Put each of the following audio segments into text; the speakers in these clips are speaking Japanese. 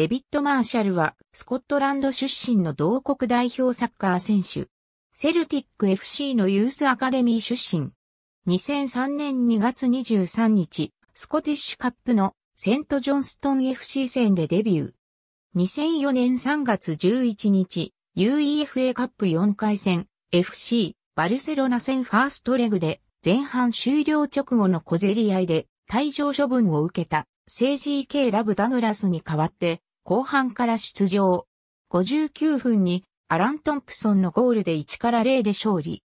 デビッド・マーシャルは、スコットランド出身の同国代表サッカー選手。セルティック FC のユースアカデミー出身。2003年2月23日、スコティッシュカップのセント・ジョンストン FC 戦でデビュー。2004年3月11日、UEFA カップ4回戦、FC、バルセロナ戦ファーストレグで、前半終了直後の小競り合いで、退場処分を受けた、政治イ・ラブ・ダグラスに代わって、後半から出場。59分にアラン・トンプソンのゴールで1から0で勝利。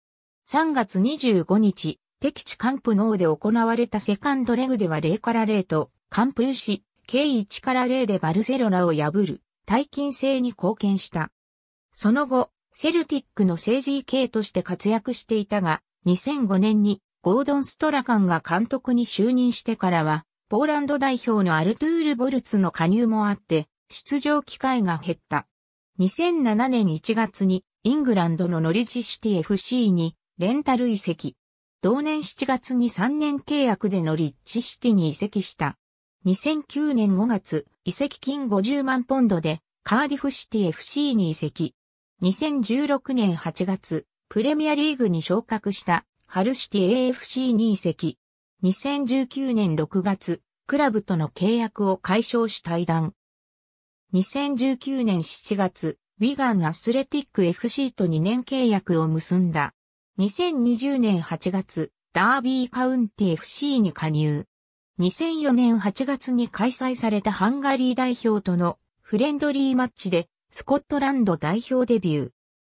3月25日、敵地カンプノーで行われたセカンドレグでは0から0と、カンプユシ、計1から0でバルセロナを破る、大金制に貢献した。その後、セルティックの政治系として活躍していたが、2005年にゴードン・ストラカンが監督に就任してからは、ポーランド代表のアルトゥール・ボルツの加入もあって、出場機会が減った。2007年1月にイングランドのノリジシティ FC にレンタル移籍。同年7月に3年契約でノリッジシティに移籍した。2009年5月、移籍金50万ポンドでカーディフシティ FC に移籍。2016年8月、プレミアリーグに昇格したハルシティ AFC に移籍。2019年6月、クラブとの契約を解消し退団。2019年7月、ウィガンアスレティック FC と2年契約を結んだ。2020年8月、ダービーカウンティ FC に加入。2004年8月に開催されたハンガリー代表とのフレンドリーマッチでスコットランド代表デビュ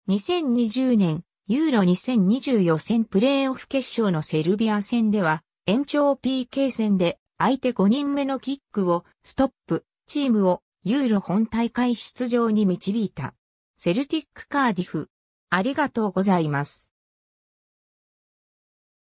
ー。2020年ユーロ2020予選プレーオフ決勝のセルビア戦では延長 PK 戦で相手5人目のキックをストップ、チームをユーロ本大会出場に導いた。セルティックカーディフ。ありがとうございます。